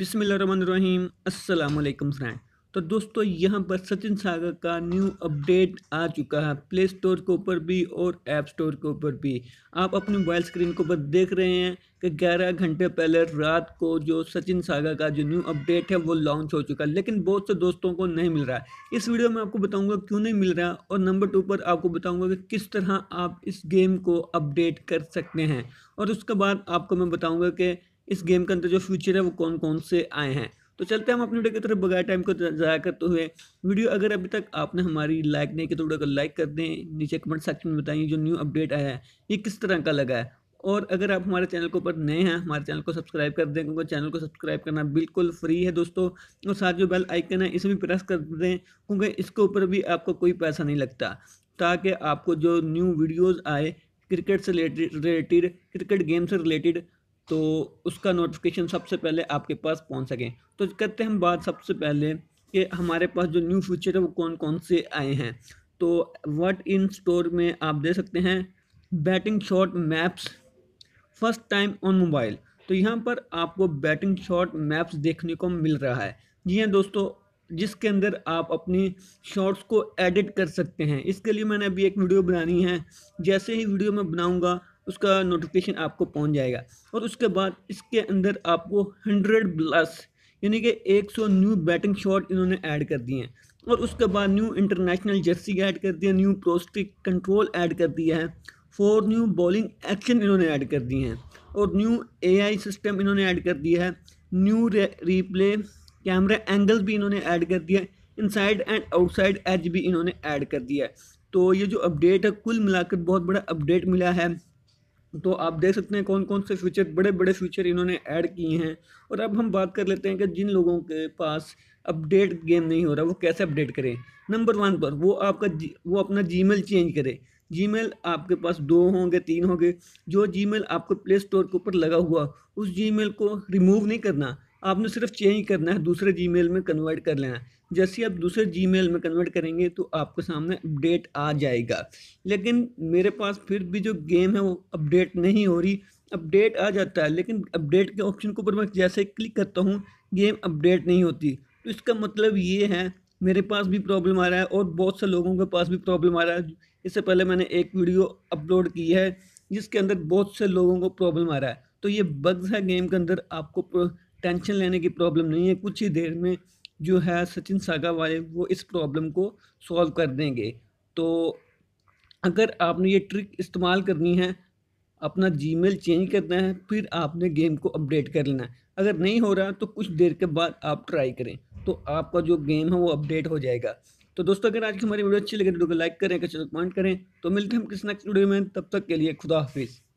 बिसमीम असलकम फ्रेंड तो दोस्तों यहाँ पर सचिन सागर का न्यू अपडेट आ चुका है प्ले स्टोर के ऊपर भी और ऐप स्टोर के ऊपर भी आप अपने मोबाइल स्क्रीन के ऊपर देख रहे हैं कि 11 घंटे पहले रात को जो सचिन सागर का जो न्यू अपडेट है वो लॉन्च हो चुका है लेकिन बहुत से दोस्तों को नहीं मिल रहा है इस वीडियो में आपको बताऊँगा क्यों नहीं मिल रहा और नंबर टू पर आपको बताऊँगा कि किस तरह आप इस गेम को अपडेट कर सकते हैं और उसके बाद आपको मैं बताऊँगा कि इस गेम के अंदर जो फ्यूचर है वो कौन कौन से आए हैं तो चलते हैं हम अपनी वीडियो की तरफ बगैर टाइम को ज़ाया करते हुए वीडियो अगर अभी तक आपने हमारी लाइक नहीं की तो वीडियो को लाइक कर दें नीचे कमेंट सेक्शन में बताइए जो न्यू अपडेट आया है ये किस तरह का लगा है और अगर आप हमारे चैनल के ऊपर नए हैं हमारे चैनल को सब्सक्राइब कर दें क्योंकि चैनल को सब्सक्राइब करना बिल्कुल फ्री है दोस्तों और साथ जो बेल आइकन है इसे भी प्रेस कर दें क्योंकि इसके ऊपर भी आपको कोई पैसा नहीं लगता ताकि आपको जो न्यू वीडियोज़ आए क्रिकेट से रिलेटेड क्रिकेट गेम से रिलेटेड तो उसका नोटिफिकेशन सबसे पहले आपके पास पहुंच सके तो करते हम बात सबसे पहले कि हमारे पास जो न्यू फीचर है वो कौन कौन से आए हैं तो व्हाट इन स्टोर में आप दे सकते हैं batting shot maps first time on mobile तो यहाँ पर आपको बैटिंग शॉट मैप्स देखने को मिल रहा है जी हाँ दोस्तों जिसके अंदर आप अपनी शॉट्स को एडिट कर सकते हैं इसके लिए मैंने अभी एक वीडियो बनानी है जैसे ही वीडियो मैं बनाऊंगा उसका नोटिफिकेशन आपको पहुंच जाएगा और उसके बाद इसके अंदर आपको हंड्रेड प्लस यानी कि 100 न्यू बैटिंग शॉट इन्होंने ऐड कर दिए हैं और उसके बाद न्यू इंटरनेशनल जर्सी ऐड कर दिया न्यू प्रोस्टिक कंट्रोल ऐड कर दिया है फोर न्यू बॉलिंग एक्शन इन्होंने ऐड कर दिए हैं और न्यू एआई सिस्टम इन्होंने ऐड कर दिया है न्यू रिप्ले कैमरा एंगल भी इन्होंने ऐड कर दिया है इनसाइड एंड आउटसाइड एज भी इन्होंने ऐड कर दिया है तो ये जो अपडेट है कुल मिलाकर बहुत बड़ा अपडेट मिला है तो आप देख सकते हैं कौन कौन से फीचर बड़े बड़े फीचर इन्होंने ऐड किए हैं और अब हम बात कर लेते हैं कि जिन लोगों के पास अपडेट गेम नहीं हो रहा वो कैसे अपडेट करें नंबर वन पर वो आपका वो अपना जीमेल चेंज करें जीमेल आपके पास दो होंगे तीन होंगे जो जीमेल आपके प्ले स्टोर के ऊपर लगा हुआ उस जीमेल को रिमूव नहीं करना आपने सिर्फ चेंज करना है दूसरे जीमेल में कन्वर्ट कर लेना है जैसे आप दूसरे जी में कन्वर्ट करेंगे तो आपके सामने अपडेट आ जाएगा लेकिन मेरे पास फिर भी जो गेम है वो अपडेट नहीं हो रही अपडेट आ जाता है लेकिन अपडेट के ऑप्शन के ऊपर मैं जैसे क्लिक करता हूँ गेम अपडेट नहीं होती तो इसका मतलब ये है मेरे पास भी प्रॉब्लम आ रहा है और बहुत से लोगों के पास भी प्रॉब्लम आ रहा है इससे पहले मैंने एक वीडियो अपलोड की है जिसके अंदर बहुत से लोगों को प्रॉब्लम आ रहा है तो ये बग्स है गेम के अंदर आपको टेंशन लेने की प्रॉब्लम नहीं है कुछ ही देर में जो है सचिन सागा वाले वो इस प्रॉब्लम को सॉल्व कर देंगे तो अगर आपने ये ट्रिक इस्तेमाल करनी है अपना जीमेल चेंज करना है फिर आपने गेम को अपडेट कर लेना है अगर नहीं हो रहा तो कुछ देर के बाद आप ट्राई करें तो आपका जो गेम है वो अपडेट हो जाएगा तो दोस्तों अगर आज की हमारी वीडियो अच्छी लगे तो वीडियो को लाइक करें कमेंट करें तो मिलते हैं हम किस नेक्स्ट वीडियो में तब तक के लिए खुदा हाफिज़